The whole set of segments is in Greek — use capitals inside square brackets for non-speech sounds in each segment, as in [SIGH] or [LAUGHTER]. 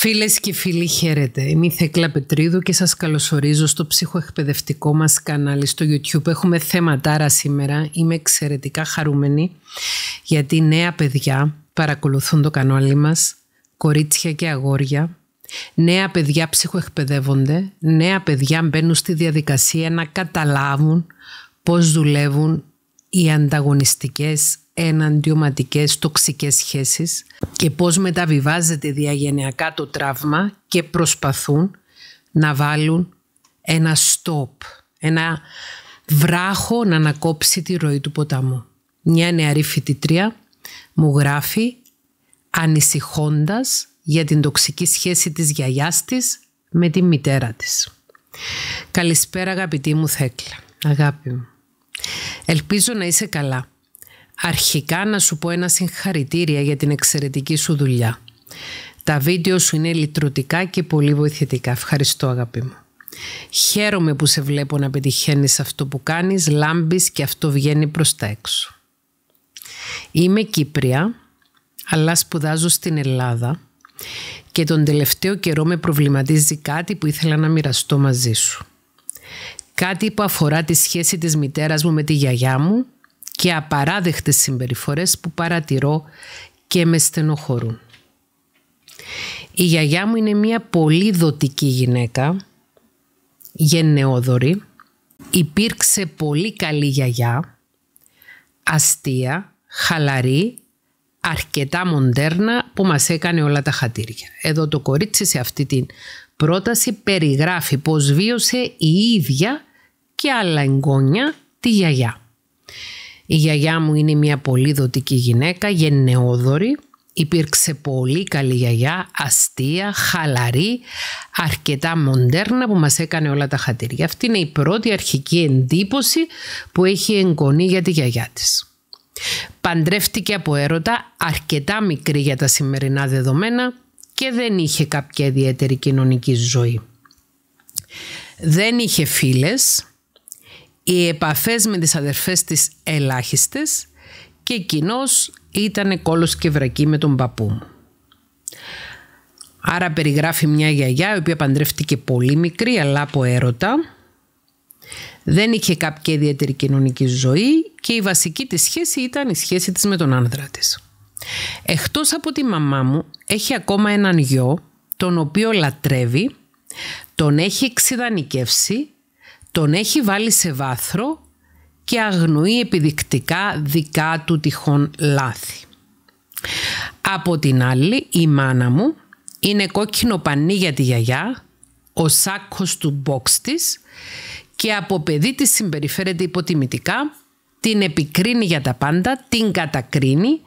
Φίλες και φίλοι χαίρετε, είμαι η Θέκλα Πετρίδου και σας καλωσορίζω στο ψυχοεκπαιδευτικό μας κανάλι στο YouTube. Έχουμε θέματάρα σήμερα, είμαι εξαιρετικά χαρούμενη γιατί νέα παιδιά παρακολουθούν το κανάλι μας, κορίτσια και αγόρια, νέα παιδιά ψυχοεκπαιδεύονται, νέα παιδιά μπαίνουν στη διαδικασία να καταλάβουν πώς δουλεύουν οι ανταγωνιστικές εναντιωματικές τοξικές σχέσεις και πώς μεταβιβάζεται διαγενειακά το τραύμα και προσπαθούν να βάλουν ένα στόπ, ένα βράχο να ανακόψει τη ροή του ποταμού. Μια νεαρή φοιτητρία μου γράφει ανησυχώντας για την τοξική σχέση της γιαγιάς της με τη μητέρα της. Καλησπέρα αγαπητή μου Θέκλα, αγάπη μου. Ελπίζω να είσαι καλά. Αρχικά να σου πω ένα συγχαρητήρια για την εξαιρετική σου δουλειά. Τα βίντεο σου είναι λυτρωτικά και πολύ βοηθητικά. Ευχαριστώ αγάπη μου. Χαίρομαι που σε βλέπω να πετυχαίνεις αυτό που κάνεις, λάμπεις και αυτό βγαίνει προς τα έξω. Είμαι Κύπρια, αλλά σπουδάζω στην Ελλάδα και τον τελευταίο καιρό με προβληματίζει κάτι που ήθελα να μοιραστώ μαζί σου. Κάτι που αφορά τη σχέση της μητέρας μου με τη γιαγιά μου και απαράδεκτες συμπεριφορές που παρατηρώ και με στενοχωρούν. Η γιαγιά μου είναι μια πολύ δοτική γυναίκα, γενναιόδορη, υπήρξε πολύ καλή γιαγιά, αστεία, χαλαρή, αρκετά μοντέρνα που μας έκανε όλα τα χατήρια. Εδώ το κορίτσι σε αυτή την πρόταση περιγράφει πως βίωσε η ίδια και άλλα εγγόνια τη γιαγιά. Η γιαγιά μου είναι μια πολύ δοτική γυναίκα, γενναιόδορη. Υπήρξε πολύ καλή γιαγιά, αστεία, χαλαρή, αρκετά μοντέρνα που μας έκανε όλα τα χατήρια. Αυτή είναι η πρώτη αρχική εντύπωση που έχει εγκονεί για τη γιαγιά της. Παντρεύτηκε από έρωτα αρκετά μικρή για τα σημερινά δεδομένα και δεν είχε κάποια ιδιαίτερη κοινωνική ζωή. Δεν είχε φίλες, οι επαφές με τις αδερφές της ελάχιστες και εκείνο ήταν κόλος και βρακή με τον παππού μου. Άρα περιγράφει μια γιαγιά η οποία παντρεύτηκε πολύ μικρή αλλά από έρωτα. Δεν είχε κάποια ιδιαίτερη κοινωνική ζωή και η βασική της σχέση ήταν η σχέση της με τον άνδρα της. Εκτός από τη μαμά μου έχει ακόμα έναν γιο τον οποίο λατρεύει, τον έχει εξειδανικεύσει τον έχει βάλει σε βάθρο και αγνοεί επιδεικτικά δικά του τυχόν λάθη. Από την άλλη η μάνα μου είναι κόκκινο πανί για τη γιαγιά, ο σάκος του μπόξ της και από παιδί της συμπεριφέρεται υποτιμητικά, την επικρίνει για τα πάντα, την κατακρίνει,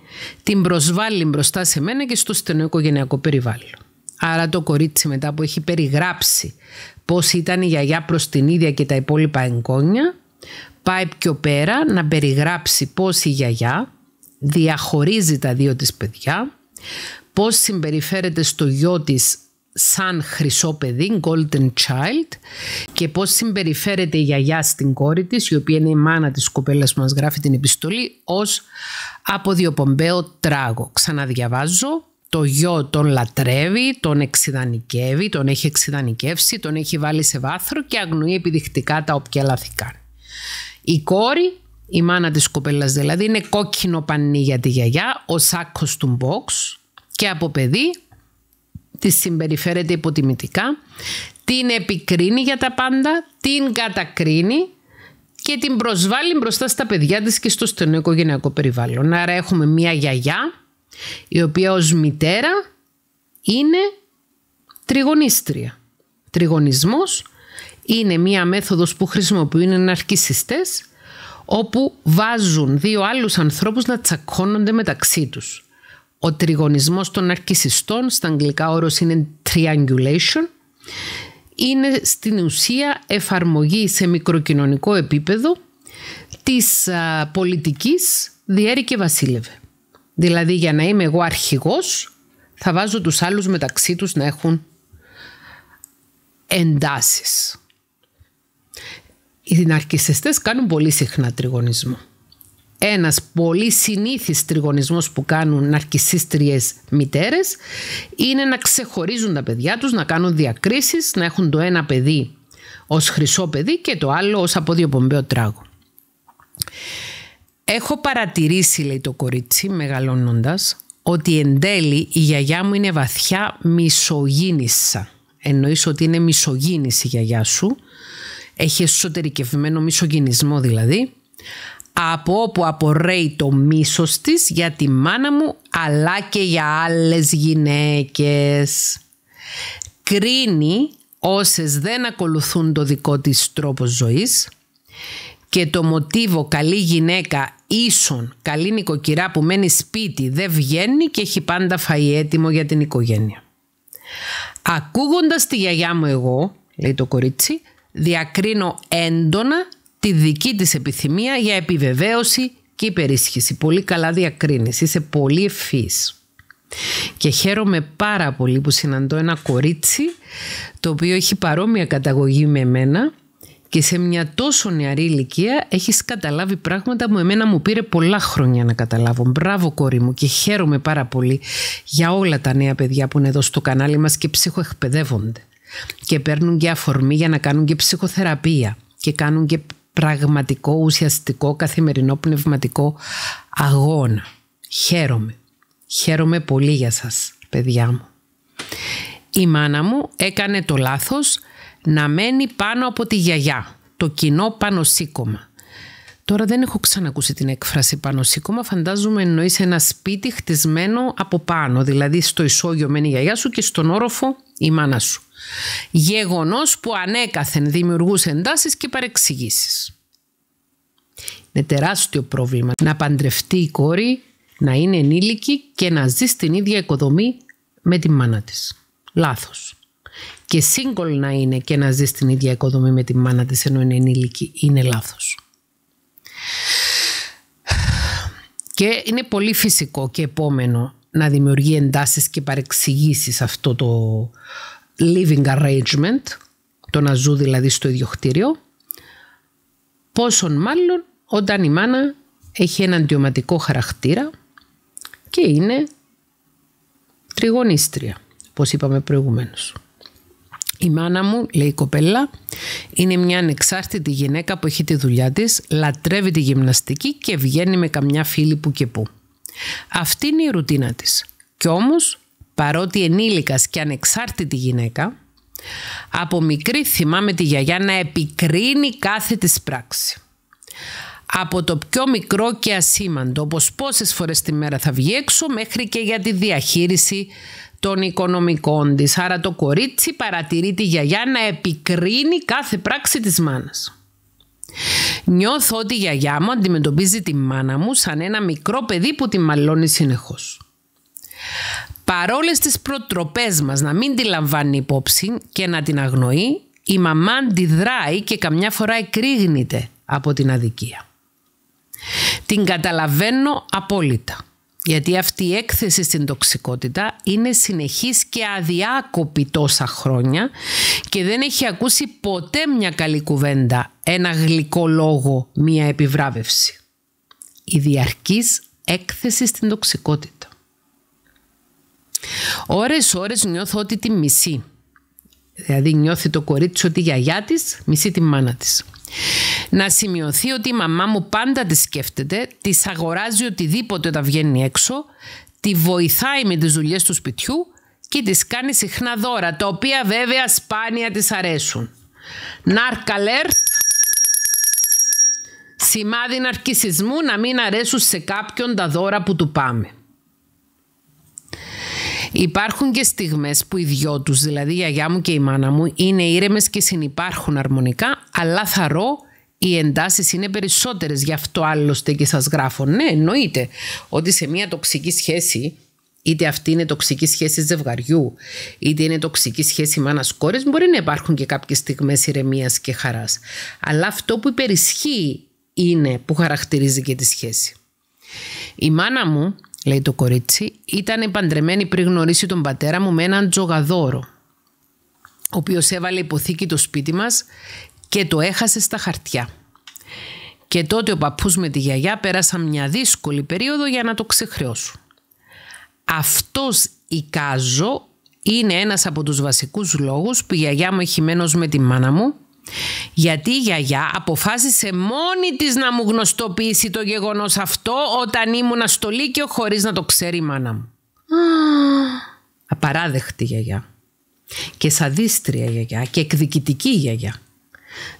την προσβάλλει μπροστά σε μένα και στο στενό οικογενειακό περιβάλλον. Άρα το κορίτσι μετά που έχει περιγράψει πώς ήταν η γιαγιά προς την ίδια και τα υπόλοιπα εγγόνια. Πάει πιο πέρα να περιγράψει πώς η γιαγιά διαχωρίζει τα δύο της παιδιά, πώς συμπεριφέρεται στο γιο της σαν χρυσό παιδί, golden child, και πώς συμπεριφέρεται η γιαγιά στην κόρη της, η οποία είναι η μάνα της κοπέλας που μας γράφει την επιστολή, ως αποδιοπομπαίο τράγο. Ξαναδιαβάζω το γιο τον λατρεύει, τον εξιδανικεύει, τον έχει εξιδανικεύσει, τον έχει βάλει σε βάθρο και αγνοεί επιδεικτικά τα όποια λάθη Η κόρη, η μάνα της κοπέλας δηλαδή, είναι κόκκινο πανί για τη γιαγιά, ο σάκος του μπόξ και από παιδί τη συμπεριφέρεται υποτιμητικά, την επικρίνει για τα πάντα, την κατακρίνει και την προσβάλλει μπροστά στα παιδιά της και στο στενό οικογενειακό περιβάλλον. Άρα έχουμε μία γιαγιά η οποία ως μητέρα είναι τριγωνίστρια. Τριγωνισμός είναι μία μέθοδος που χρησιμοποιούν εναρκησιστές όπου βάζουν δύο άλλους ανθρώπους να τσακώνονται μεταξύ τους. Ο τριγωνισμός των αρκισιστών, στα αγγλικά όρος είναι triangulation, είναι στην ουσία εφαρμογή σε μικροκοινωνικό επίπεδο της πολιτικής διέρη και βασίλευε. Δηλαδή για να είμαι εγώ αρχηγός θα βάζω τους άλλους μεταξύ τους να έχουν εντάσεις. Οι ναρκισιστές κάνουν πολύ συχνά τριγωνισμό. Ένας πολύ συνήθις τριγωνισμός που κάνουν ναρκισίστριες μητέρες είναι να ξεχωρίζουν τα παιδιά τους, να κάνουν διακρίσεις, να έχουν το ένα παιδί ως χρυσό παιδί και το άλλο ως αποδιοπομπαίο Έχω παρατηρήσει, λέει το κορίτσι, μεγαλώνοντας, ότι εν τέλει η γιαγιά μου είναι βαθιά μισογίνησα. Εννοείς ότι είναι μισογίνηση η γιαγιά σου. Έχει εσωτερικευμένο μισογυνισμό δηλαδή. Από όπου απορρέει το μίσος της για τη μάνα μου αλλά και για άλλες γυναίκες. Κρίνει όσες δεν ακολουθούν το δικό της τρόπο ζωής και το μοτίβο καλή γυναίκα ίσον καλή νοικοκυρά που μένει σπίτι δεν βγαίνει και έχει πάντα φαΐ έτοιμο για την οικογένεια. Ακούγοντας τη γιαγιά μου εγώ, λέει το κορίτσι, διακρίνω έντονα τη δική της επιθυμία για επιβεβαίωση και υπερίσχυση. Πολύ καλά διακρίνεις, είσαι πολύ ευφύης. Και χαίρομαι πάρα πολύ που συναντώ ένα κορίτσι το οποίο έχει παρόμοια καταγωγή με εμένα και σε μια τόσο νεαρή ηλικία έχεις καταλάβει πράγματα που εμένα μου πήρε πολλά χρόνια να καταλάβω. Μπράβο κόρη μου και χαίρομαι πάρα πολύ για όλα τα νέα παιδιά που είναι εδώ στο κανάλι μας και ψυχοεκπαιδεύονται και παίρνουν και αφορμή για να κάνουν και ψυχοθεραπεία και κάνουν και πραγματικό, ουσιαστικό, καθημερινό, πνευματικό αγώνα. Χαίρομαι. Χαίρομαι πολύ για σας, παιδιά μου. Η μάνα μου έκανε το λάθος να μένει πάνω από τη γιαγιά. Το κοινό πάνω σήκωμα. Τώρα δεν έχω ξανακούσει την έκφραση πάνω σήκωμα. Φαντάζομαι εννοείς ένα σπίτι χτισμένο από πάνω. Δηλαδή στο ισόγειο μένει η γιαγιά σου και στον όροφο η μάνα σου. Γεγονός που ανέκαθεν δημιουργούσε εντάσεις και παρεξηγήσεις. Είναι τεράστιο πρόβλημα να παντρευτεί η κόρη, να είναι ενήλικη και να ζει στην ίδια οικοδομή με τη μάνα της. Λάθος και single να είναι και να ζεις στην ίδια οικοδομή με τη μάνα της ενώ είναι ενήλικη είναι λάθος. Και είναι πολύ φυσικό και επόμενο να δημιουργεί εντάσεις και παρεξηγήσεις αυτό το living arrangement, το να ζουν δηλαδή στο ίδιο χτίριο, πόσον μάλλον όταν η μάνα έχει έναν χαρακτήρα και είναι τριγωνίστρια, όπως είπαμε προηγουμένως. Η μάνα μου, λέει η κοπέλα, είναι μια ανεξάρτητη γυναίκα που έχει τη δουλειά της, λατρεύει τη γυμναστική και βγαίνει με καμιά φίλη που και που. Αυτή είναι η ρουτίνα της. Κι όμως, παρότι ενήλικας και ανεξάρτητη γυναίκα, από μικρή θυμάμαι τη γιαγιά να επικρίνει κάθε της πράξη. Από το πιο μικρό και ασήμαντο, όπως πόσες φορές τη μέρα θα βγει έξω, μέχρι και για τη διαχείριση των οικονομικών της. Άρα το κορίτσι παρατηρεί τη γιαγιά να επικρίνει κάθε πράξη της μάνας. Νιώθω ότι η γιαγιά μου αντιμετωπίζει τη μάνα μου σαν ένα μικρό παιδί που τη μαλώνει συνεχώς. Παρόλες τις προτροπές μας να μην τη λαμβάνει υπόψη και να την αγνοεί, η μαμά αντιδράει και καμιά φορά εκρήγνεται από την αδικία. Την καταλαβαίνω απόλυτα. Γιατί αυτή η έκθεση στην τοξικότητα είναι συνεχής και αδιάκοπη τόσα χρόνια και δεν έχει ακούσει ποτέ μια καλή κουβέντα, ένα γλυκό λόγο, μια επιβράβευση. Η διαρκής έκθεση στην τοξικότητα. Ώρες ώρες νιώθω ότι τη μισή. Δηλαδή νιώθει το κορίτσι ότι η γιαγιά της μισεί τη μάνα της. Να σημειωθεί ότι η μαμά μου πάντα τη σκέφτεται, τη αγοράζει οτιδήποτε όταν βγαίνει έξω, τη βοηθάει με τις δουλειές του σπιτιού και της κάνει συχνά δώρα, τα οποία βέβαια σπάνια της αρέσουν. Ναρκαλέρ, σημάδι ναρκισισμού να μην αρέσουν σε κάποιον τα δώρα που του πάμε. Υπάρχουν και στιγμές που οι δυο τους, δηλαδή η γιαγιά μου και η μάνα μου, είναι ήρεμες και συνυπάρχουν αρμονικά, αλλά ρω οι εντάσεις είναι περισσότερες. Γι' αυτό άλλωστε και σας γράφω. Ναι, εννοείται ότι σε μια τοξική σχέση είτε αυτή είναι τοξική σχέση ζευγαριού, είτε είναι τοξική σχέση μάνας κόρη, μπορεί να υπάρχουν και κάποιες στιγμές ηρεμίας και χαράς. Αλλά αυτό που υπερισχύει είναι που χαρακτηρίζει και τη σχέση. Η μάνα μου λέει το κορίτσι, ήταν παντρεμένη πριν γνωρίσει τον πατέρα μου με έναν τζογαδόρο, ο οποίος έβαλε υποθήκη το σπίτι μας και το έχασε στα χαρτιά. Και τότε ο παππούς με τη γιαγιά πέρασαν μια δύσκολη περίοδο για να το ξεχρεώσουν. Αυτός κάζο είναι ένας από τους βασικούς λόγους που η γιαγιά μου έχει με τη μάνα μου γιατί η γιαγιά αποφάσισε μόνη της να μου γνωστοποιήσει το γεγονός αυτό όταν ήμουνα στο Λύκειο χωρίς να το ξέρει η μάνα μου. Απαράδεκτη γιαγιά. Και σαδίστρια γιαγιά και εκδικητική γιαγιά.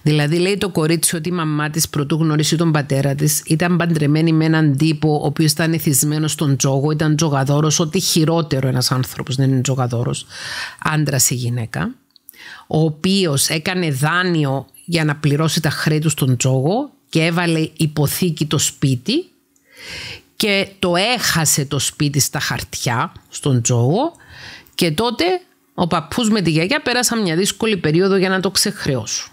Δηλαδή λέει το κορίτσι ότι η μαμά της πρωτού γνωρίσει τον πατέρα της ήταν παντρεμένη με έναν τύπο ο οποίος ήταν εθισμένος στον τζόγο, ήταν τζογαδόρος, ό,τι χειρότερο ένας άνθρωπος δεν είναι τζογαδόρος, άντρας ή γυναίκα ο οποίος έκανε δάνειο για να πληρώσει τα χρέη του στον τζόγο και έβαλε υποθήκη το σπίτι και το έχασε το σπίτι στα χαρτιά στον τζόγο και τότε ο παππούς με τη γιαγιά πέρασαν μια δύσκολη περίοδο για να το ξεχρεώσουν.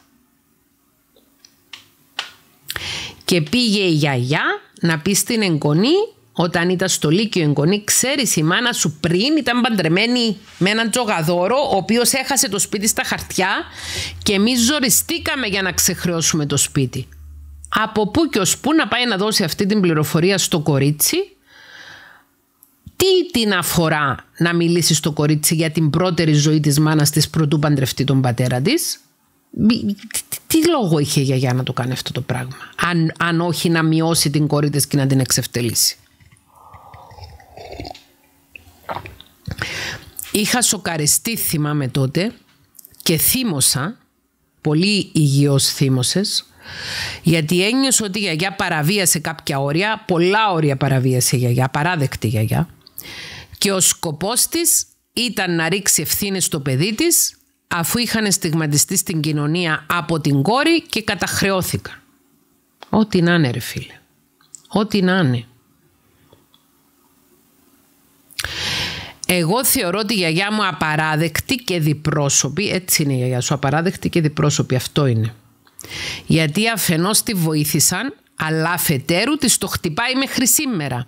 Και πήγε η γιαγιά να πει στην εγγονή όταν ήταν στο Λύκειο εγγονή, ξέρεις η μάνα σου πριν ήταν παντρεμένη με έναν τζογαδόρο, ο οποίος έχασε το σπίτι στα χαρτιά και εμείς ζοριστήκαμε για να ξεχρεώσουμε το σπίτι. Από πού και ως πού να πάει να δώσει αυτή την πληροφορία στο κορίτσι, τι την αφορά να μιλήσει στο κορίτσι για την πρώτερη ζωή της μάνας της πρωτού παντρευτεί τον πατέρα της. Τι λόγο είχε η γιαγιά να το κάνει αυτό το πράγμα, αν, αν όχι να μειώσει την κόρη και να την εξευτελήσει. Είχα σοκαριστεί θυμάμαι τότε και θύμωσα, πολύ υγιώς θύμωσες, γιατί ένιωσε ότι η γιαγιά παραβίασε κάποια όρια, πολλά όρια παραβίασε η γιαγιά, παράδεκτη γιαγιά. Και ο σκοπός της ήταν να ρίξει ευθύνες στο παιδί της, αφού είχαν στιγματιστεί στην κοινωνία από την κόρη και καταχρεώθηκαν. Ό,τι να είναι ρε φίλε. Ό,τι να είναι. Εγώ θεωρώ τη γιαγιά μου απαράδεκτη και διπρόσωπη. Έτσι είναι η γιαγιά σου, απαράδεκτη και διπρόσωπη. Αυτό είναι. Γιατί αφενός τη βοήθησαν, αλλά αφετέρου της το χτυπάει μέχρι σήμερα.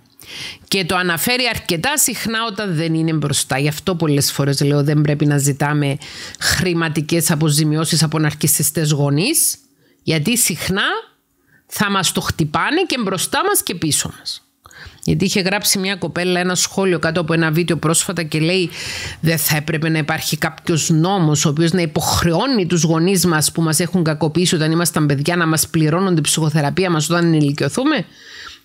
Και το αναφέρει αρκετά συχνά όταν δεν είναι μπροστά. Γι' αυτό πολλές φορές λέω δεν πρέπει να ζητάμε χρηματικές αποζημιώσεις από ναρκισιστές γονείς, γιατί συχνά θα μας το χτυπάνε και μπροστά μας και πίσω μας. Γιατί είχε γράψει μια κοπέλα ένα σχόλιο κάτω από ένα βίντεο πρόσφατα και λέει δεν θα έπρεπε να υπάρχει κάποιος νόμος ο οποίος να υποχρεώνει τους γονείς μας που μας έχουν κακοποιήσει όταν ήμασταν παιδιά να μας πληρώνουν την ψυχοθεραπεία μας όταν ενηλικιωθούμε.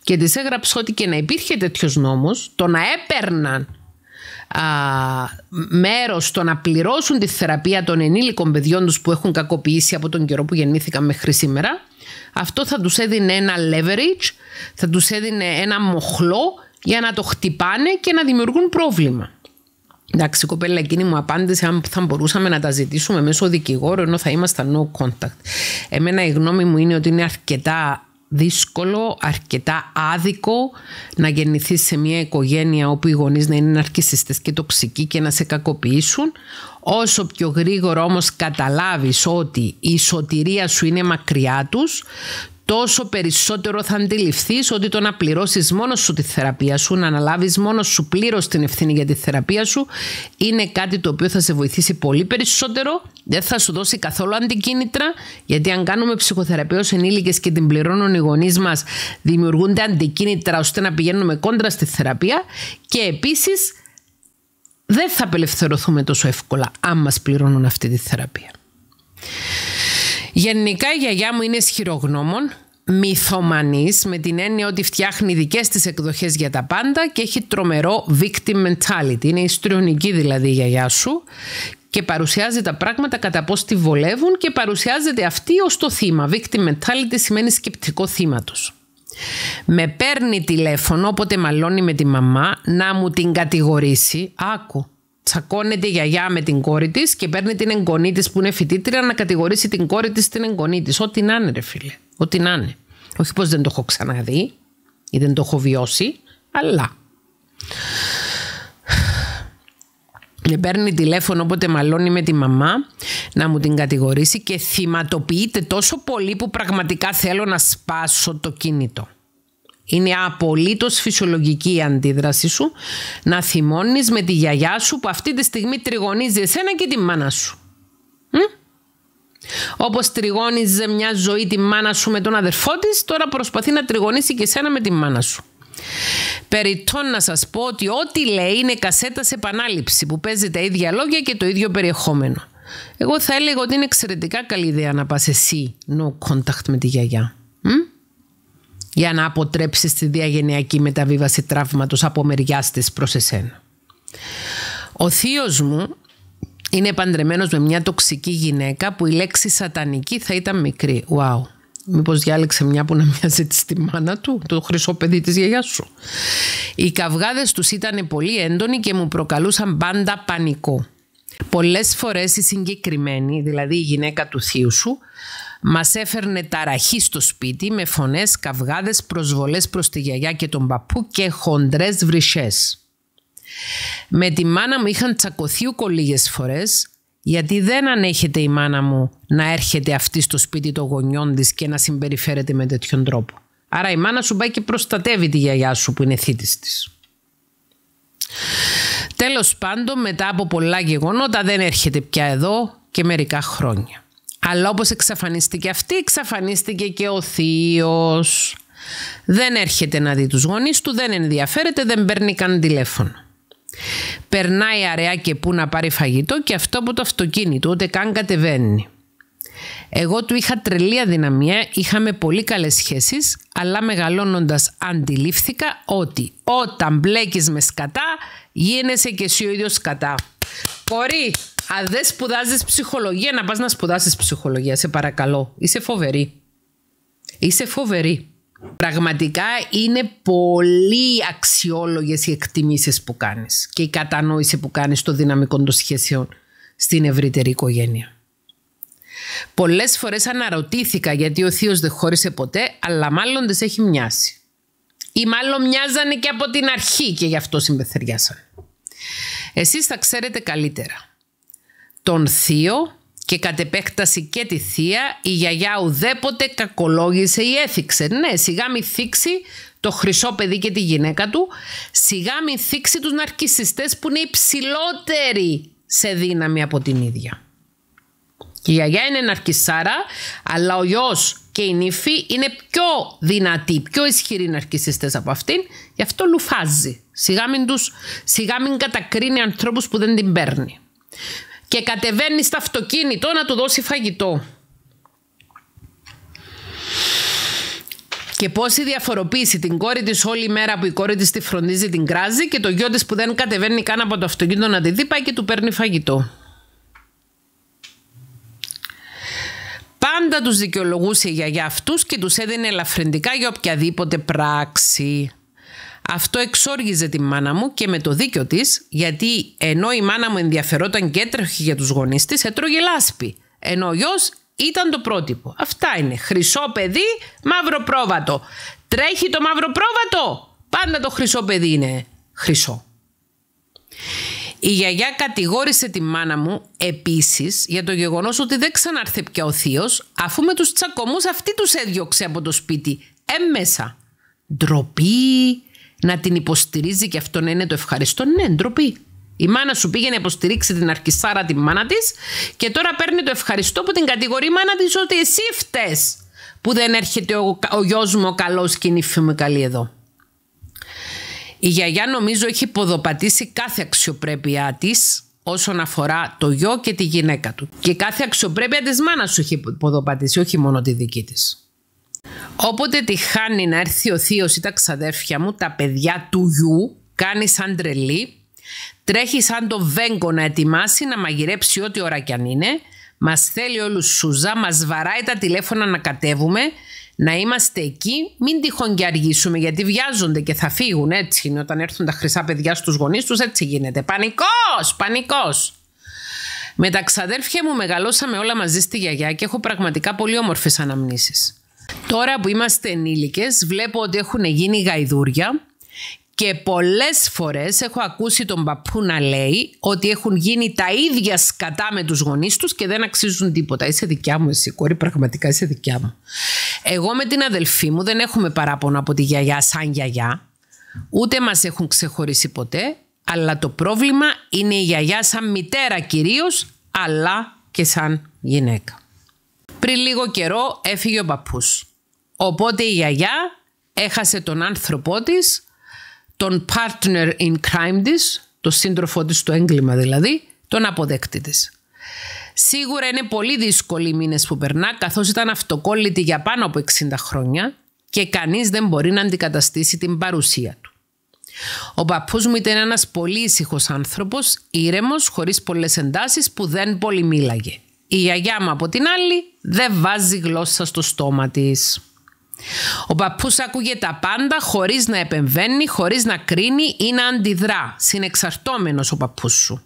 Και της έγραψε ότι και να υπήρχε τέτοιος νόμος, το να έπαιρναν μέρο μέρος στο να πληρώσουν τη θεραπεία των ενήλικων παιδιών τους που έχουν κακοποιήσει από τον καιρό που γεννήθηκαν μέχρι σήμερα αυτό θα τους έδινε ένα leverage, θα τους έδινε ένα μοχλό για να το χτυπάνε και να δημιουργούν πρόβλημα. Εντάξει, κοπέλα εκείνη μου απάντησε αν θα μπορούσαμε να τα ζητήσουμε μέσω δικηγόρου ενώ θα ήμασταν no contact. Εμένα η γνώμη μου είναι ότι είναι αρκετά δύσκολο, αρκετά άδικο να γεννηθείς σε μια οικογένεια όπου οι γονείς να είναι ναρκιστέ και τοξικοί και να σε κακοποιήσουν. Όσο πιο γρήγορα όμως καταλάβεις ότι η σωτηρία σου είναι μακριά τους, τόσο περισσότερο θα αντιληφθείς ότι το να πληρώσεις μόνος σου τη θεραπεία σου, να αναλάβεις μόνος σου πλήρως την ευθύνη για τη θεραπεία σου, είναι κάτι το οποίο θα σε βοηθήσει πολύ περισσότερο. Δεν θα σου δώσει καθόλου αντικίνητρα, γιατί αν κάνουμε ψυχοθεραπεία ως ενήλικες και την πληρώνουν οι γονείς μας, δημιουργούνται αντικίνητρα ώστε να πηγαίνουμε κόντρα στη θεραπεία. Και επίσης δεν θα απελευθερωθούμε τόσο εύκολα αν μας πληρώνουν αυτή τη θεραπεία. Γενικά η γιαγιά μου είναι ισχυρογνώμων, μυθομανής με την έννοια ότι φτιάχνει δικές της εκδοχές για τα πάντα και έχει τρομερό victim mentality. Είναι ιστριονική δηλαδή η γιαγιά σου και παρουσιάζει τα πράγματα κατά πώς τη βολεύουν και παρουσιάζεται αυτή ως το θύμα. Victim mentality σημαίνει σκεπτικό θύματος. Με παίρνει τηλέφωνο όποτε μαλώνει με τη μαμά να μου την κατηγορήσει. Άκου. Τσακώνεται η γιαγιά με την κόρη της και παίρνει την εγγονή της που είναι φοιτήτρια να κατηγορήσει την κόρη της την εγγονή της. Ό,τι να είναι, ρε φίλε. Ό,τι να είναι. Όχι πως δεν το έχω ξαναδεί ή δεν το έχω βιώσει, αλλά με παίρνει τηλέφωνο όποτε μαλώνει με τη μαμά να μου την κατηγορήσει και θυματοποιείται τόσο πολύ που πραγματικά θέλω να σπάσω το κινητό. Είναι απολύτως φυσιολογική η αντίδραση σου να θυμώνεις με τη γιαγιά σου που αυτή τη στιγμή τριγωνίζει εσένα και τη μάνα σου. Όπως τριγώνιζε μια ζωή τη μάνα σου με τον αδερφό της, τώρα προσπαθεί να τριγωνίσει και εσένα με τη μάνα σου. Περιττών να σας πω ότι ό,τι λέει είναι κασέτα σε επανάληψη που παίζει τα ίδια λόγια και το ίδιο περιεχόμενο. Εγώ θα έλεγα ότι είναι εξαιρετικά καλή ιδέα να πας εσύ no contact με τη γιαγιά. Για να αποτρέψεις τη διαγενειακή μεταβίβαση τραύματος από μεριάς της προς εσένα. Ο θείος μου είναι παντρεμένος με μια τοξική γυναίκα που η λέξη σατανική θα ήταν μικρή. Wow. Μήπως διάλεξε μια που να μοιάζει της στη μάνα του, το χρυσό παιδί της γιαγιάς σου. Οι καυγάδες τους ήταν πολύ έντονοι και μου προκαλούσαν πάντα πανικό. Πολλές φορές η συγκεκριμένη, δηλαδή η γυναίκα του θείου σου, μας έφερνε ταραχή στο σπίτι με φωνές, καυγάδες, προσβολές προς τη γιαγιά και τον παππού και χοντρές βρυσές. Με τη μάνα μου είχαν τσακωθεί ούκο λίγες φορές, γιατί δεν ανέχεται η μάνα μου να έρχεται αυτή στο σπίτι των γονιών της και να συμπεριφέρεται με τέτοιον τρόπο. Άρα η μάνα σου πάει και προστατεύει τη γιαγιά σου που είναι θήτης της. Τέλος πάντων μετά από πολλά γεγονότα δεν έρχεται πια εδώ και μερικά χρόνια. Αλλά όπως εξαφανίστηκε αυτή, εξαφανίστηκε και ο θείος. Δεν έρχεται να δει τους γονείς του, δεν ενδιαφέρεται, δεν παίρνει καν τηλέφωνο περνάει αραιά και πού να πάρει φαγητό και αυτό από το αυτοκίνητο, ούτε καν κατεβαίνει. Εγώ του είχα τρελή αδυναμία, είχαμε πολύ καλές σχέσεις, αλλά μεγαλώνοντας αντιλήφθηκα ότι όταν μπλέκεις μες σκατά, γίνεσαι και εσύ ο ίδιος σκατά. Κορή, αν δεν σπουδάζεις ψυχολογία, να πας να σπουδάσεις ψυχολογία, σε παρακαλώ. Είσαι φοβερή. Είσαι φοβερή. Πραγματικά είναι πολύ αξιόλογες οι εκτιμήσεις που κάνεις και η κατανόηση που κάνεις των δυναμικών των σχέσεων στην ευρύτερη οικογένεια. Πολλές φορές αναρωτήθηκα γιατί ο θείος δεν χώρισε ποτέ, αλλά μάλλον δεν έχει μοιάσει. Ή μάλλον μοιάζανε και από την αρχή και γι' αυτό συμπεθεριάσαν. Εσείς θα ξέρετε καλύτερα. Τον θείο και κατ' επέκταση και τη θεία, η γιαγιά ουδέποτε κακολόγησε ή έθιξε. Ναι, σιγά μη θίξει το χρυσό παιδί και τη γυναίκα του, σιγά μη θίξει τους ναρκισιστές που είναι υψηλότεροι σε δύναμη από την ίδια. η γιαγιά είναι ναρκισάρα, αλλά ο γιος και η νύφη είναι πιο δυνατοί, πιο ισχυροί ναρκισιστές από αυτήν, γι' αυτό λουφάζει. Σιγά μην, τους, σιγά μην κατακρίνει ανθρώπους που δεν την παίρνει και κατεβαίνει στα αυτοκίνητο να του δώσει φαγητό. Και πώς η διαφοροποίηση την κόρη της όλη μέρα που η κόρη της τη φροντίζει την κράζει και το γιο της που δεν κατεβαίνει καν από το αυτοκίνητο να τη δει πάει και του παίρνει φαγητό. Πάντα τους δικαιολογούσε για γιαγιά αυτούς και τους έδινε ελαφρυντικά για οποιαδήποτε πράξη. Αυτό εξόργιζε τη μάνα μου και με το δίκιο της, γιατί ενώ η μάνα μου ενδιαφερόταν και έτρεχε για τους γονείς της, έτρωγε λάσπη. Ενώ ο γιος ήταν το πρότυπο. Αυτά είναι. Χρυσό παιδί, μαύρο πρόβατο. Τρέχει το μαύρο πρόβατο. Πάντα το χρυσό παιδί είναι χρυσό. Η γιαγιά κατηγόρησε τη μάνα μου επίσης για το γεγονός ότι δεν ξανάρθε πια ο θείος αφού με τους τσακωμούς αυτή τους έδιωξε από το σπίτι, έμμεσα. Ντροπή, να την υποστηρίζει και αυτό να είναι το ευχαριστώ. Ναι, ντροπή. Η μάνα σου πήγε να υποστηρίξει την αρχισάρα, τη μάνα της και τώρα παίρνει το ευχαριστώ που την κατηγορεί η μάνα της ότι εσύ φτε που δεν έρχεται ο, ο γιος μου ο καλός και είναι η καλή εδώ. Η γιαγιά νομίζω έχει ποδοπατήσει κάθε αξιοπρέπειά της όσον αφορά το γιο και τη γυναίκα του. Και κάθε αξιοπρέπεια της μάνας σου έχει ποδοπατήσει, όχι μόνο τη δική της. Όποτε τη χάνει να έρθει ο θείος ή τα ξαδέρφια μου, τα παιδιά του γιου κάνει σαν τρελή, τρέχει σαν το βέγκο να ετοιμάσει να μαγειρέψει ό,τι ώρα κι αν είναι, Μας θέλει όλους σούζα, μας βαράει τα τηλέφωνα να κατέβουμε, να είμαστε εκεί, μην τυχόν και αργήσουμε γιατί βιάζονται και θα φύγουν έτσι είναι όταν έρθουν τα χρυσά παιδιά στους γονείς τους έτσι γίνεται, πανικός, πανικός. Με τα ξαδέρφια μου μεγαλώσαμε όλα μαζί στη γιαγιά και έχω πραγματικά πολύ όμορφες αναμνήσεις. Τώρα που είμαστε ενήλικες βλέπω ότι έχουν γίνει γαϊδούρια και πολλές φορές έχω ακούσει τον παππού να λέει ότι έχουν γίνει τα ίδια σκατά με τους γονείς τους και δεν αξίζουν τίποτα. Είσαι δικιά μου εσύ κόρη, πραγματικά είσαι δικιά μου. Εγώ με την αδελφή μου δεν έχουμε παράπονο από τη γιαγιά σαν γιαγιά. Ούτε μας έχουν ξεχωρίσει ποτέ. Αλλά το πρόβλημα είναι η γιαγιά σαν μητέρα κυρίως, αλλά και σαν γυναίκα. Πριν λίγο καιρό έφυγε ο παππούς. Οπότε η γιαγιά έχασε τον άνθρωπό της, τον partner in crime της, τον σύντροφό της στο έγκλημα δηλαδή, τον αποδέκτη της. Σίγουρα είναι πολύ δύσκολοι οι μήνες που περνά, καθώς ήταν αυτοκόλλητη για πάνω από 60 χρόνια και κανείς δεν μπορεί να αντικαταστήσει την παρουσία του. Ο παππούς μου ήταν ένας πολύ ήσυχος άνθρωπος, ήρεμος, χωρίς πολλές εντάσεις που δεν πολύ η γιαγιά μου από την άλλη δεν βάζει γλώσσα στο στόμα της. Ο παππούς ακούγε τα πάντα χωρίς να επεμβαίνει, χωρίς να κρίνει ή να αντιδρά. Συνεξαρτώμενος ο παππούς σου.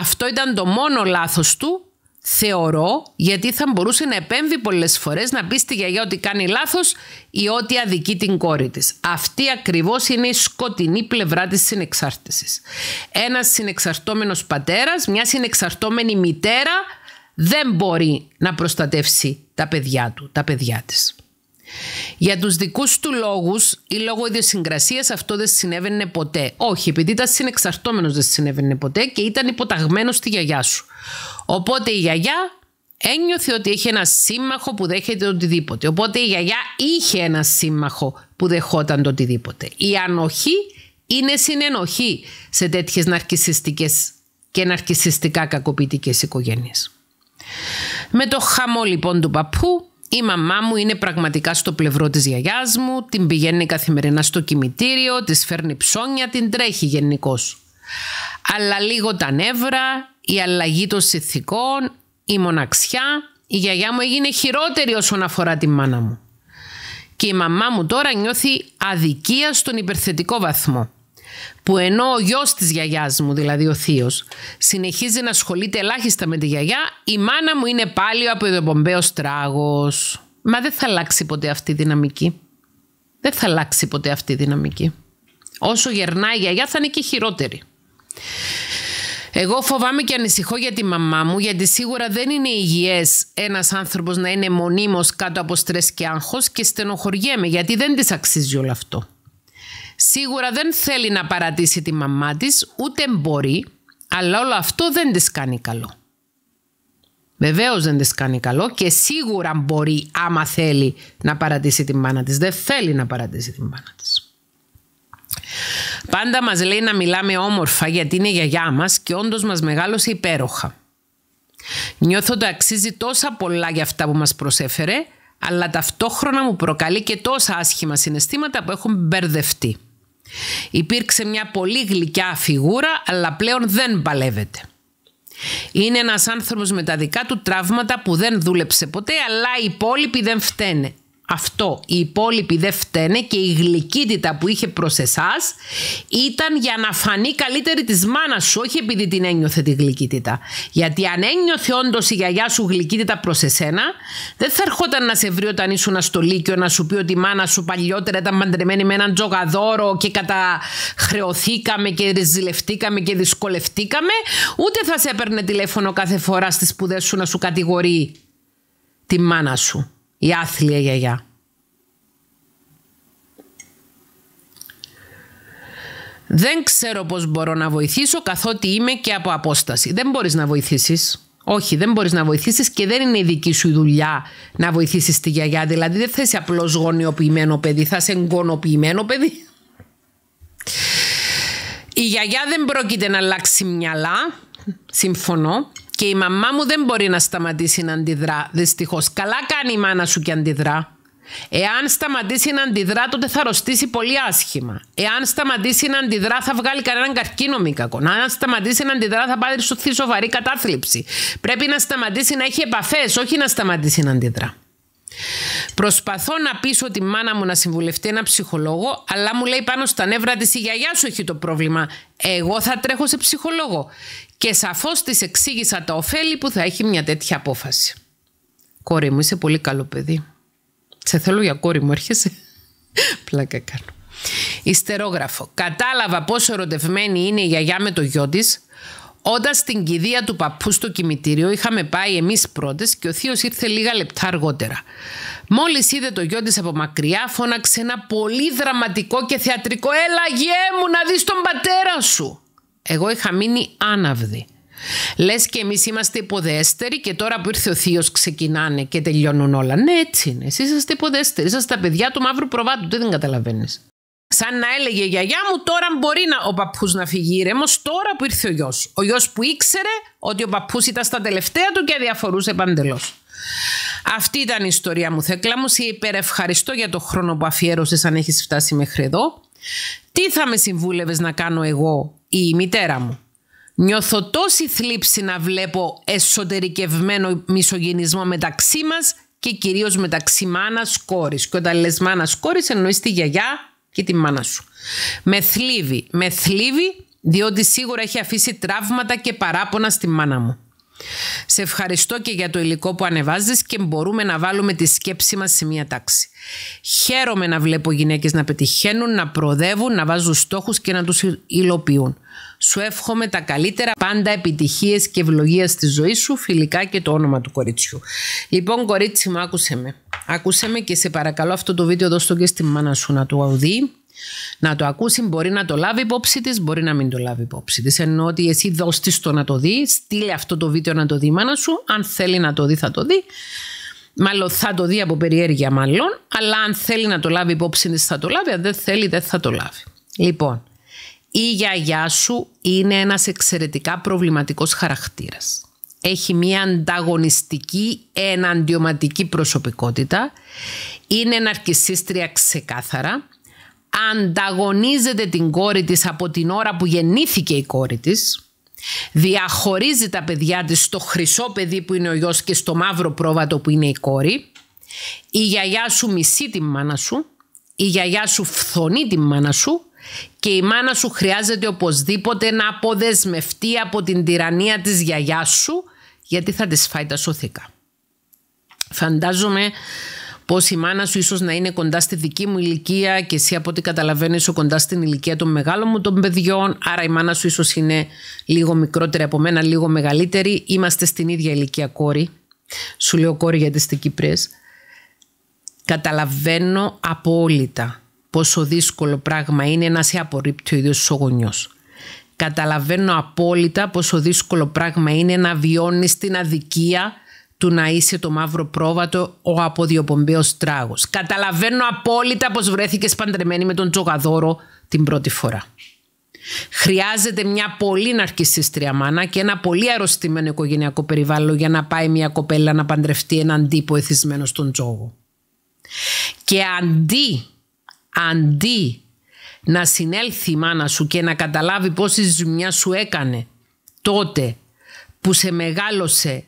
Αυτό ήταν το μόνο λάθος του θεωρώ, γιατί θα μπορούσε να επέμβει πολλές φορές να πει στη γιαγιά ότι κάνει λάθος ή ότι αδικεί την κόρη της. Αυτή ακριβώς είναι η σκοτεινή πλευρά της συνεξάρτησης. Ένας συνεξαρτώμενος πατέρας, μια συνεξαρτώμενη μητέρα δεν μπορεί να προστατεύσει τα παιδιά του, τα παιδιά της. Για τους δικούς του λόγους ή λόγω ιδιοσυγκρασίας αυτό δεν συνέβαινε ποτέ. Όχι, επειδή ήταν συνεξαρτώμενος δεν συνέβαινε ποτέ και ήταν υποταγμένος στη γιαγιά σου. Οπότε η γιαγιά ένιωθε ότι έχει ένα σύμμαχο που δέχεται οτιδήποτε. Οπότε η γιαγιά είχε ένα σύμμαχο που δεχόταν το οτιδήποτε. Η ανοχή είναι συνενοχή σε τέτοιες ναρκισιστικές και ηταν υποταγμενος στη γιαγια σου οποτε η γιαγια ενιωθε οτι εχει ενα συμμαχο κακοποιητικές οικογένειες. Με το χαμό λοιπόν του παππού η μαμά μου είναι πραγματικά στο πλευρό της γιαγιάς μου, την πηγαίνει καθημερινά στο κημητήριο, της φέρνει ψώνια, την τρέχει γενικώς. Αλλά λίγο τα νεύρα, η αλλαγή των συνθηκών, η μοναξιά, η γιαγιά μου έγινε χειρότερη όσον αφορά τη μάνα μου. Και η μαμά μου τώρα νιώθει αδικία στον υπερθετικό βαθμό που ενώ ο γιος της γιαγιάς μου, δηλαδή ο θείος, συνεχίζει να ασχολείται ελάχιστα με τη γιαγιά, η μάνα μου είναι πάλι ο αποδοπομπαίο τράγος. Μα δεν θα αλλάξει ποτέ αυτή η δυναμική. Δεν θα αλλάξει ποτέ αυτή η δυναμική. Όσο γερνάει η γιαγιά θα είναι και χειρότερη. Εγώ φοβάμαι και ανησυχώ για τη μαμά μου, γιατί σίγουρα δεν είναι υγιές ένας άνθρωπος να είναι μονίμως κάτω από στρες και άγχος και στενοχωριέμαι, γιατί δεν της αξίζει όλο αυτό. Σίγουρα δεν θέλει να παρατήσει τη μαμά της, ούτε μπορεί, αλλά όλο αυτό δεν της κάνει καλό. Βεβαίως δεν της κάνει καλό και σίγουρα μπορεί άμα θέλει να παρατήσει τη μάνα της. Δεν θέλει να παρατήσει τη μάνα της. Πάντα μας λέει να μιλάμε όμορφα γιατί είναι η γιαγιά μας και όντως μας μεγάλωσε υπέροχα. Νιώθω ότι αξίζει τόσα πολλά για αυτά που μας προσέφερε, αλλά ταυτόχρονα μου προκαλεί και τόσα άσχημα συναισθήματα που έχουν μπερδευτεί. Υπήρξε μια πολύ γλυκιά φιγούρα, αλλά πλέον δεν παλεύεται. Είναι ένας άνθρωπος με τα δικά του τραύματα που δεν δούλεψε ποτέ, αλλά οι υπόλοιποι δεν φταίνε. Αυτό. Οι υπόλοιποι δεν φταίνε και η γλυκύτητα που είχε προς εσάς ήταν για να φανεί καλύτερη της μάνας σου, όχι επειδή την ένιωθε τη γλυκύτητα. Γιατί αν ένιωθε όντως η γιαγιά σου γλυκύτητα προς εσένα, δεν θα ερχόταν να σε βρει όταν ήσουν στο Λύκειο να σου πει ότι η μάνα σου παλιότερα ήταν παντρεμένη με έναν τζογαδόρο και καταχρεωθήκαμε και ριζιλευτήκαμε και δυσκολευτήκαμε, ούτε θα σε έπαιρνε τηλέφωνο κάθε φορά στις σπουδές σου να σου κατηγορεί τη μάνα σου η άθλια γιαγιά. Δεν ξέρω πώς μπορώ να βοηθήσω καθότι είμαι και από απόσταση. Δεν μπορείς να βοηθήσεις. Όχι, δεν μπορείς να βοηθήσεις και δεν είναι η δική σου δουλειά να βοηθήσεις τη γιαγιά. Δηλαδή δεν θα είσαι απλώς γονιοποιημένο παιδί, θα είσαι εγκονοποιημένο παιδί. Η γιαγιά δεν πρόκειται να αλλάξει μυαλά, συμφωνώ. Και η μαμά μου δεν μπορεί να σταματήσει να αντιδρά, δυστυχώς. Καλά κάνει η μάνα σου και αντιδρά. Εάν σταματήσει να αντιδρά, τότε θα αρρωστήσει πολύ άσχημα. Εάν σταματήσει να αντιδρά, θα βγάλει κανέναν καρκίνο μη κακό. Αν σταματήσει να αντιδρά, θα πάρει σου σοβαρή κατάθλιψη. Πρέπει να σταματήσει να έχει επαφές, όχι να σταματήσει να αντιδρά. Προσπαθώ να πείσω τη μάνα μου να συμβουλευτεί ένα ψυχολόγο, αλλά μου λέει πάνω στα νεύρα της η γιαγιά σου έχει το πρόβλημα. Εγώ θα τρέχω σε ψυχολόγο και σαφώς της εξήγησα τα ωφέλη που θα έχει μια τέτοια απόφαση. Κόρη μου, είσαι πολύ καλό παιδί. Σε θέλω για κόρη μου, έρχεσαι. [LAUGHS] Πλάκα κάνω. Ιστερόγραφο. Κατάλαβα πόσο ερωτευμένη είναι η γιαγιά με το γιο της. Όταν στην κηδεία του παππού στο κημητήριο είχαμε πάει εμείς πρώτες και ο θείος ήρθε λίγα λεπτά αργότερα. Μόλις είδε το γιο της από μακριά, φώναξε ένα πολύ δραματικό και θεατρικό: Έλα, γιέ μου, να δεις τον πατέρα σου! Εγώ είχα μείνει άναυδη. Λες και εμείς είμαστε υποδέστεροι και τώρα που ήρθε ο Θείος ξεκινάνε και τελειώνουν όλα. Ναι, έτσι είναι. Εσείς είσαστε υποδέστεροι. Είσαστε τα παιδιά του μαύρου προβάτου. Τι δεν καταλαβαίνεις. Σαν να έλεγε η γιαγιά μου, τώρα μπορεί να, ο παππούς να φύγει ήρεμος, τώρα που ήρθε ο γιος. Ο γιος που ήξερε ότι ο παππούς ήταν στα τελευταία του και αδιαφορούσε παντελώς. Αυτή ήταν η ιστορία μου, Θεκλά μου. Σε υπερευχαριστώ για το χρόνο που αφιέρωσες, αν έχεις φτάσει μέχρι εδώ. Τι θα με συμβούλευες να κάνω εγώ η μητέρα μου. Νιώθω τόση θλίψη να βλέπω εσωτερικευμένο μισογενισμό μεταξύ μας και κυρίως μεταξύ μάνας κόρης. Και όταν λες μάνας κόρης εννοείς τη γιαγιά και τη μάνα σου. Με θλίβει, με θλίβει διότι σίγουρα έχει αφήσει τραύματα και παράπονα στη μάνα μου. Σε ευχαριστώ και για το υλικό που ανεβάζεις και μπορούμε να βάλουμε τη σκέψη μας σε μία τάξη. Χαίρομαι να βλέπω γυναίκες να πετυχαίνουν, να προοδεύουν, να βάζουν στόχους και να τους υλοποιούν. Σου εύχομαι τα καλύτερα, πάντα επιτυχίες και ευλογία στη ζωή σου, φιλικά και το όνομα του κοριτσιού. Λοιπόν, κορίτσι μου, άκουσε με. Άκουσε με και σε παρακαλώ αυτό το βίντεο δώσ' το και στη μάνα σου να το δει. Να το ακούσει, μπορεί να το λάβει υπόψη της, μπορεί να μην το λάβει υπόψη της. Ενώ ότι εσύ δώσ' το να το δει, στείλε αυτό το βίντεο να το δει η μάνα σου. Αν θέλει να το δει, θα το δει. Μάλλον θα το δει από περιέργεια, μάλλον. Αλλά αν θέλει να το λάβει υπόψη της, θα το λάβει. Αν δεν θέλει, δεν θα το λάβει. Λοιπόν, η γιαγιά σου είναι ένας εξαιρετικά προβληματικός χαρακτήρας. Έχει μια ανταγωνιστική, εναντιωματική προσωπικότητα. Είναι ναρκισίστρια ξεκάθαρα. Ανταγωνίζεται την κόρη της από την ώρα που γεννήθηκε η κόρη της. Διαχωρίζει τα παιδιά της στο χρυσό παιδί που είναι ο γιος και στο μαύρο πρόβατο που είναι η κόρη. Η γιαγιά σου μισεί τη μάνα σου. Η γιαγιά σου φθονεί τη μάνα σου και η μάνα σου χρειάζεται οπωσδήποτε να αποδεσμευτεί από την τυραννία της γιαγιάς σου γιατί θα της φάει τα σώθηκα. Φαντάζομαι πως η μάνα σου ίσως να είναι κοντά στη δική μου ηλικία και εσύ από ό,τι καταλαβαίνω είσαι κοντά στην ηλικία των μεγάλων μου των παιδιών άρα η μάνα σου ίσως είναι λίγο μικρότερη από μένα, λίγο μεγαλύτερη είμαστε στην ίδια ηλικία κόρη σου λέω κόρη γιατί είστε Κύπρες καταλαβαίνω απόλυτα πόσο δύσκολο πράγμα είναι να σε απορρίπτει ο ίδιος ο γονιός. Καταλαβαίνω απόλυτα πόσο δύσκολο πράγμα είναι να βιώνεις την αδικία του να είσαι το μαύρο πρόβατο ο αποδιοπομπαίος τράγος. Καταλαβαίνω απόλυτα πως βρέθηκες παντρεμένη με τον Τζογαδόρο την πρώτη φορά. Χρειάζεται μια πολύ ναρκιστή μάνα και ένα πολύ αρρωστημένο οικογενειακό περιβάλλον για να πάει μια κοπέλα να παντρευτεί έναν τύπο εθισμένο στον τζόγο. Και αντί αντί να συνέλθει η μάνα σου και να καταλάβει πόση ζημιά σου έκανε τότε που σε μεγάλωσε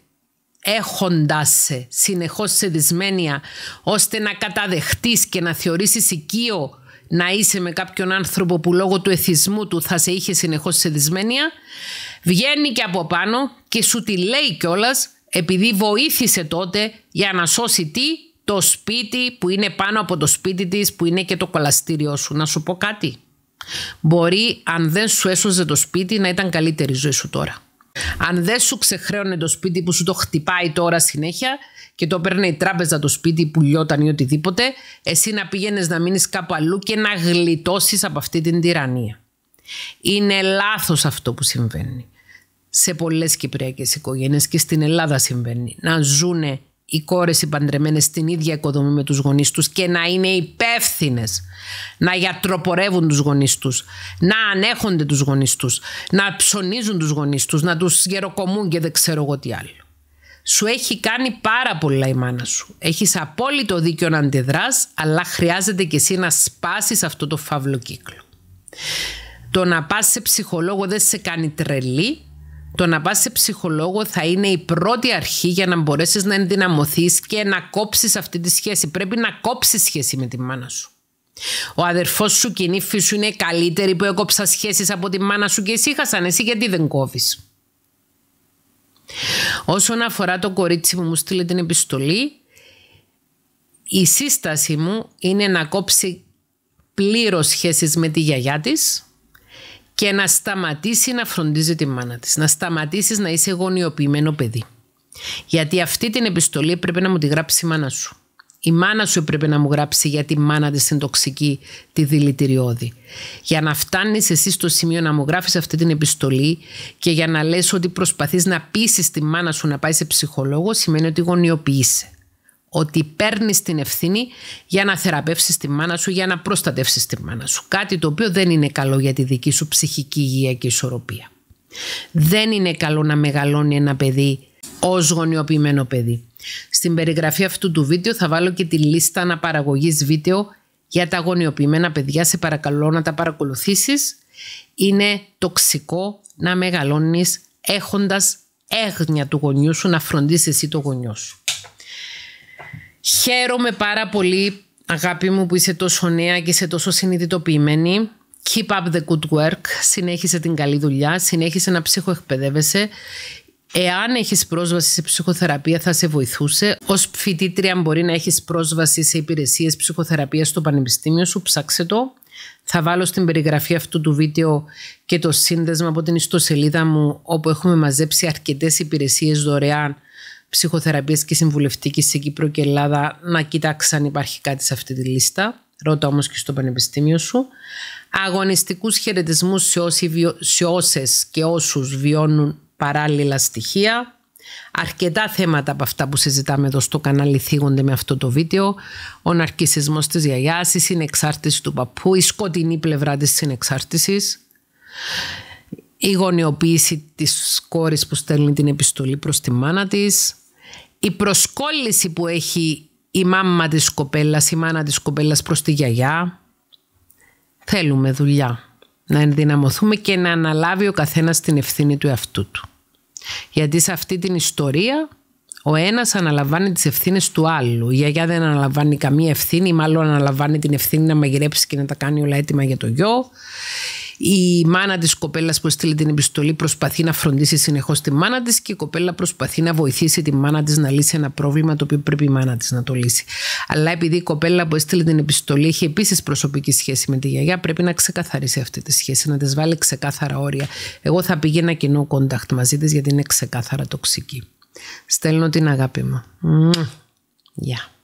έχοντας σε συνεχώς σε δυσμένεια ώστε να καταδεχτείς και να θεωρήσεις οικείο να είσαι με κάποιον άνθρωπο που λόγω του εθισμού του θα σε είχε συνεχώς σε δυσμένεια βγαίνει και από πάνω και σου τη λέει κιόλας επειδή βοήθησε τότε για να σώσει τι το σπίτι που είναι πάνω από το σπίτι της που είναι και το κολαστήριό σου. Να σου πω κάτι. Μπορεί αν δεν σου έσωζε το σπίτι να ήταν καλύτερη η ζωή σου τώρα. Αν δεν σου ξεχρέωνε το σπίτι που σου το χτυπάει τώρα συνέχεια και το παίρνει η τράπεζα το σπίτι που λιώταν ή οτιδήποτε, εσύ να πήγαινες να μείνεις κάπου αλλού και να γλιτώσεις από αυτή την τυραννία. Είναι λάθος αυτό που συμβαίνει. Σε πολλές κυπριακές οικογένειες και στην Ελλάδα συμβαίνει. Να ζουνε οι κόρες οι παντρεμένες στην ίδια οικοδομή με τους γονείς τους και να είναι υπεύθυνες, να γιατροπορεύουν τους γονείς τους. να ανέχονται τους γονείς τους, να ψωνίζουν τους γονείς τους, να τους γεροκομούν και δεν ξέρω εγώ τι άλλο. Σου έχει κάνει πάρα πολλά η μάνα σου. Έχεις απόλυτο δίκιο να αντιδράς, αλλά χρειάζεται κι εσύ να σπάσεις αυτό το φαύλο κύκλο. Το να πά σε ψυχολόγο δεν σε κάνει τρελή, το να πας σε ψυχολόγο θα είναι η πρώτη αρχή για να μπορέσεις να ενδυναμωθείς και να κόψεις αυτή τη σχέση. Πρέπει να κόψεις σχέση με τη μάνα σου. Ο αδερφός σου και η νύφη σου είναι καλύτερη που έκοψα σχέσεις από τη μάνα σου και εσύ χασαν εσύ γιατί δεν κόβεις. Όσον αφορά το κορίτσι που μου στείλε την επιστολή, η σύσταση μου είναι να κόψει πλήρως σχέσεις με τη γιαγιά της και να σταματήσει να φροντίζει τη μάνα της. Να σταματήσεις να είσαι γονιοποιημένο παιδί. Γιατί αυτή την επιστολή πρέπει να μου τη γράψει η μάνα σου. Η μάνα σου πρέπει να μου γράψει γιατί η μάνα της είναι τοξική, τη δηλητηριώδη. Για να φτάνεις εσύ στο σημείο να μου γράφεις αυτή την επιστολή και για να λες ότι προσπαθείς να πείσει τη μάνα σου να πάει σε ψυχολόγο σημαίνει ότι γονιοποιείσαι ότι παίρνεις την ευθύνη για να θεραπεύσεις τη μάνα σου, για να προστατεύσεις τη μάνα σου. Κάτι το οποίο δεν είναι καλό για τη δική σου ψυχική υγεία και ισορροπία. Δεν είναι καλό να μεγαλώνει ένα παιδί ως γονιοποιημένο παιδί. Στην περιγραφή αυτού του βίντεο θα βάλω και τη λίστα αναπαραγωγής βίντεο για τα γονιοποιημένα παιδιά. Σε παρακαλώ να τα παρακολουθήσεις. Είναι τοξικό να μεγαλώνεις έχοντας έγνοια του γονιού σου, να φροντίσεις εσύ το γονιό σου. Χαίρομαι πάρα πολύ, αγάπη μου, που είσαι τόσο νέα και είσαι τόσο συνειδητοποιημένη. Keep up the good work. Συνέχισε την καλή δουλειά. Συνέχισε να ψυχοεκπαιδεύεσαι. Εάν έχεις πρόσβαση σε ψυχοθεραπεία θα σε βοηθούσε. Ως φοιτήτρια μπορεί να έχεις πρόσβαση σε υπηρεσίες ψυχοθεραπείας στο πανεπιστήμιο σου. Ψάξε το. Θα βάλω στην περιγραφή αυτού του βίντεο και το σύνδεσμα από την ιστοσελίδα μου όπου έχουμε μαζέψει αρκετές υπηρεσίες δωρεάν ψυχοθεραπείας και συμβουλευτικής σε Κύπρο και Ελλάδα να κοιτάξεις αν υπάρχει κάτι σε αυτή τη λίστα. Ρώτα όμως και στο πανεπιστήμιο σου. Αγωνιστικούς χαιρετισμούς σε, και όσους βιώνουν παράλληλα στοιχεία. Αρκετά θέματα από αυτά που συζητάμε εδώ στο κανάλι θίγονται με αυτό το βίντεο. Ο ναρκισισμός της γιαγιάς, η συνεξάρτηση του παππού, η σκοτεινή πλευρά της συνεξάρτησης. Η γονιοποίηση της κόρης που στέλνει την επιστολή προς τη μάνα της η προσκόλληση που έχει η μάμα της κοπέλας, η μάνα της κοπέλας προς τη γιαγιά. Θέλουμε δουλειά. Να ενδυναμωθούμε και να αναλάβει ο καθένας την ευθύνη του εαυτού του. Γιατί σε αυτή την ιστορία ο ένας αναλαμβάνει τις ευθύνες του άλλου. Η γιαγιά δεν αναλαμβάνει καμία ευθύνη, μάλλον αναλαμβάνει την ευθύνη να μαγειρέψει και να τα κάνει όλα έτοιμα για το γιο. Η μάνα της κοπέλας που έστειλε την επιστολή προσπαθεί να φροντίσει συνεχώς τη μάνα της και η κοπέλα προσπαθεί να βοηθήσει τη μάνα της να λύσει ένα πρόβλημα το οποίο πρέπει η μάνα της να το λύσει. Αλλά επειδή η κοπέλα που έστειλε την επιστολή έχει επίσης προσωπική σχέση με τη γιαγιά, πρέπει να ξεκαθαρίσει αυτή τη σχέση, να της βάλει ξεκάθαρα όρια. Εγώ θα πήγαινα κοινό contact μαζί της γιατί είναι ξεκάθαρα τοξική. Στέλνω την αγάπη μου. Γεια. Yeah.